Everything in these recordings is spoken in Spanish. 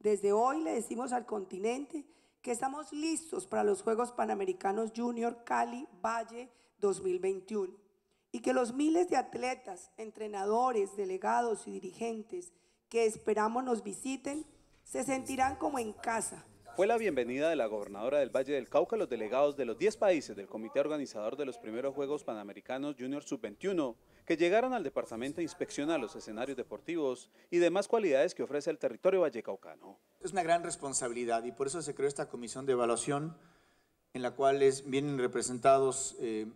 Desde hoy le decimos al continente que estamos listos para los Juegos Panamericanos Junior Cali Valle 2021 y que los miles de atletas, entrenadores, delegados y dirigentes que esperamos nos visiten se sentirán como en casa fue la bienvenida de la gobernadora del Valle del Cauca a los delegados de los 10 países del comité organizador de los primeros Juegos Panamericanos Junior Sub-21, que llegaron al departamento a inspeccionar los escenarios deportivos y demás cualidades que ofrece el territorio vallecaucano. Es una gran responsabilidad y por eso se creó esta comisión de evaluación en la cual vienen representados eh,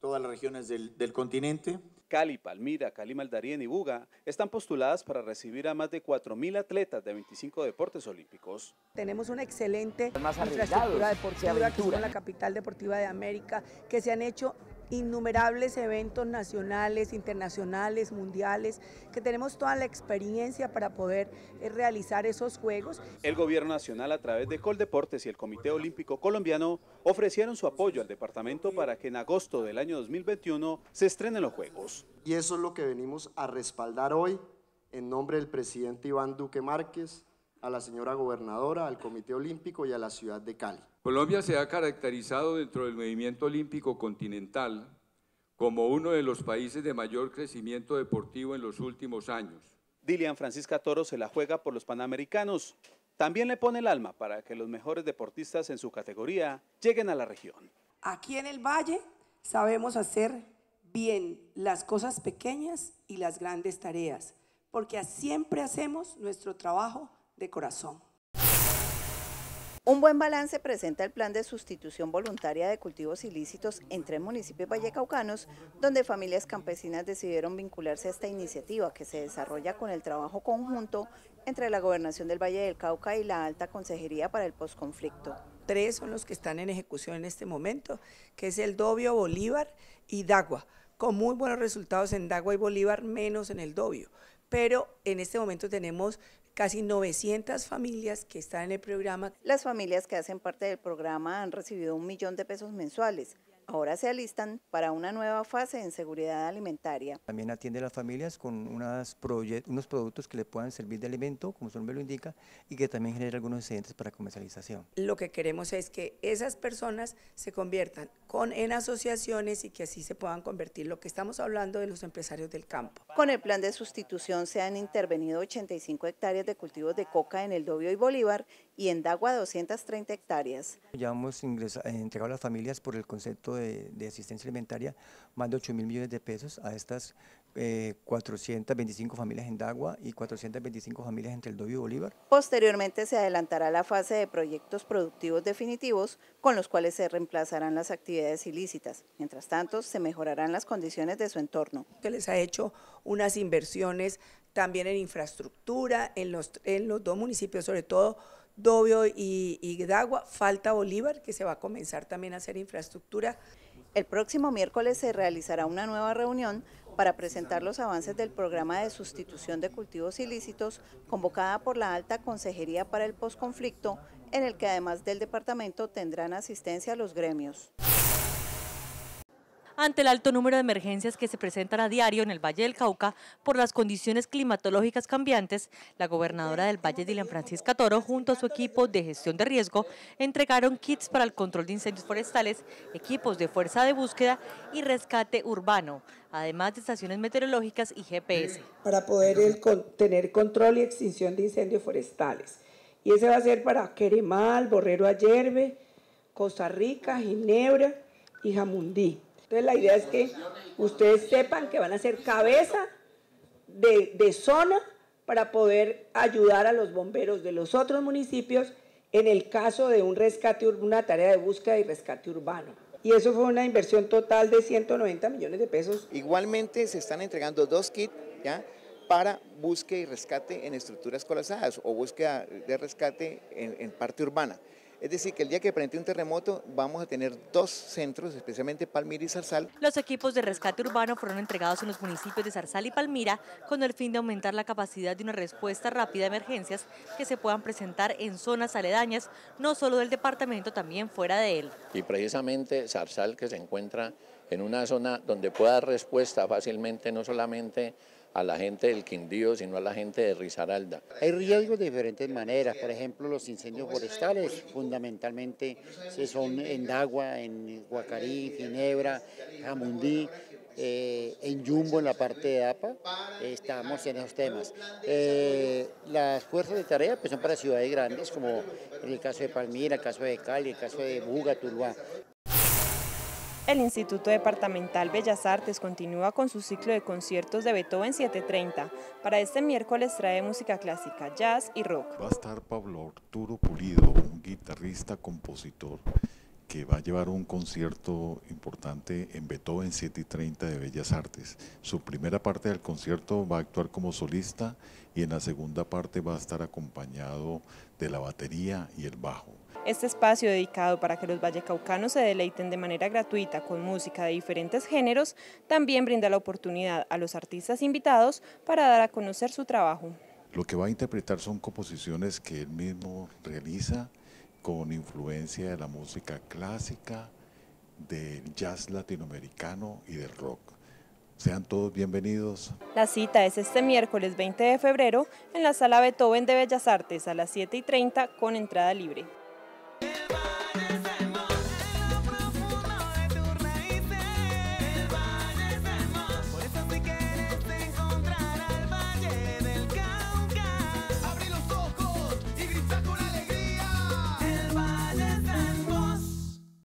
todas las regiones del continente, Cali, Palmira, Cali Maldarien y Buga están postuladas para recibir a más de 4.000 atletas de 25 deportes olímpicos. Tenemos una excelente infraestructura deportiva que la capital deportiva de América, que se han hecho innumerables eventos nacionales, internacionales, mundiales, que tenemos toda la experiencia para poder eh, realizar esos Juegos. El Gobierno Nacional a través de Coldeportes y el Comité Olímpico Colombiano ofrecieron su apoyo al departamento para que en agosto del año 2021 se estrenen los Juegos. Y eso es lo que venimos a respaldar hoy en nombre del presidente Iván Duque Márquez, a la señora gobernadora, al Comité Olímpico y a la ciudad de Cali. Colombia se ha caracterizado dentro del movimiento olímpico continental como uno de los países de mayor crecimiento deportivo en los últimos años. Dilian Francisca Toro se la juega por los Panamericanos. También le pone el alma para que los mejores deportistas en su categoría lleguen a la región. Aquí en el Valle sabemos hacer bien las cosas pequeñas y las grandes tareas, porque siempre hacemos nuestro trabajo de corazón. Un buen balance presenta el plan de sustitución voluntaria de cultivos ilícitos entre municipios vallecaucanos, donde familias campesinas decidieron vincularse a esta iniciativa que se desarrolla con el trabajo conjunto entre la Gobernación del Valle del Cauca y la Alta Consejería para el Postconflicto. Tres son los que están en ejecución en este momento, que es el Dobio, Bolívar y Dagua, con muy buenos resultados en Dagua y Bolívar, menos en el Dobio pero en este momento tenemos casi 900 familias que están en el programa. Las familias que hacen parte del programa han recibido un millón de pesos mensuales Ahora se alistan para una nueva fase en seguridad alimentaria. También atiende a las familias con unas unos productos que le puedan servir de alimento, como su nombre lo indica, y que también genera algunos excedentes para comercialización. Lo que queremos es que esas personas se conviertan con, en asociaciones y que así se puedan convertir lo que estamos hablando de los empresarios del campo. Con el plan de sustitución se han intervenido 85 hectáreas de cultivos de coca en el Dobio y Bolívar y en Dagua 230 hectáreas. Ya hemos eh, entregado a las familias por el concepto de, asistencia alimentaria más de 8 mil millones de pesos a estas 425 eh, familias en Dagua y 425 familias entre el Dovi y Bolívar. Posteriormente se adelantará la fase de proyectos productivos definitivos con los cuales se reemplazarán las actividades ilícitas. Mientras tanto, se mejorarán las condiciones de su entorno. Que les ha hecho unas inversiones también en infraestructura, en los, en los dos municipios, sobre todo Dobio y, Dagua, falta Bolívar, que se va a comenzar también a hacer infraestructura. El próximo miércoles se realizará una nueva reunión para presentar los avances del programa de sustitución de cultivos ilícitos convocada por la Alta Consejería para el Postconflicto, en el que además del departamento tendrán asistencia los gremios ante el alto número de emergencias que se presentan a diario en el Valle del Cauca por las condiciones climatológicas cambiantes, la gobernadora del Valle, Dilan Francisca Toro, junto a su equipo de gestión de riesgo, entregaron kits para el control de incendios forestales, equipos de fuerza de búsqueda y rescate urbano, además de estaciones meteorológicas y GPS. Para poder tener control y extinción de incendios forestales. Y ese va a ser para Queremal, Borrero Ayerbe, Costa Rica, Ginebra y Jamundí. Entonces la idea es que ustedes sepan que van a ser cabeza de, zona para poder ayudar a los bomberos de los otros municipios en el caso de un rescate, una tarea de búsqueda y rescate urbano. Y eso fue una inversión total de 190 millones de pesos. Igualmente se están entregando dos kits ¿ya? para búsqueda y rescate en estructuras colapsadas o búsqueda de rescate en parte urbana. Es decir, que el día que presente un terremoto vamos a tener dos centros, especialmente Palmira y Zarzal. Los equipos de rescate urbano fueron entregados en los municipios de Zarzal y Palmira con el fin de aumentar la capacidad de una respuesta rápida a emergencias que se puedan presentar en zonas aledañas, no solo del departamento, también fuera de él. Y precisamente Zarzal que se encuentra en una zona donde pueda dar respuesta fácilmente, no solamente a la gente del Quindío, sino a la gente de Risaralda. Hay riesgos de diferentes maneras, por ejemplo, los incendios forestales, fundamentalmente son en Dagua, en Guacarí, Ginebra, Jamundí, eh, en Yumbo, en la parte de APA, estamos en esos temas. Eh, las fuerzas de tarea pues, son para ciudades grandes, como en el caso de Palmira, el caso de Cali, el caso de Buga, Tuluá. El Instituto Departamental Bellas Artes continúa con su ciclo de conciertos de Beethoven 730. Para este miércoles trae música clásica, jazz y rock. Va a estar Pablo Arturo Pulido, un guitarrista, compositor, que va a llevar un concierto importante en Beethoven 730 de Bellas Artes. Su primera parte del concierto va a actuar como solista y en la segunda parte va a estar acompañado de la batería y el bajo. Este espacio dedicado para que los vallecaucanos se deleiten de manera gratuita con música de diferentes géneros también brinda la oportunidad a los artistas invitados para dar a conocer su trabajo. Lo que va a interpretar son composiciones que él mismo realiza con influencia de la música clásica, del jazz latinoamericano y del rock. Sean todos bienvenidos. La cita es este miércoles 20 de febrero en la Sala Beethoven de Bellas Artes a las 7 y 30 con entrada libre.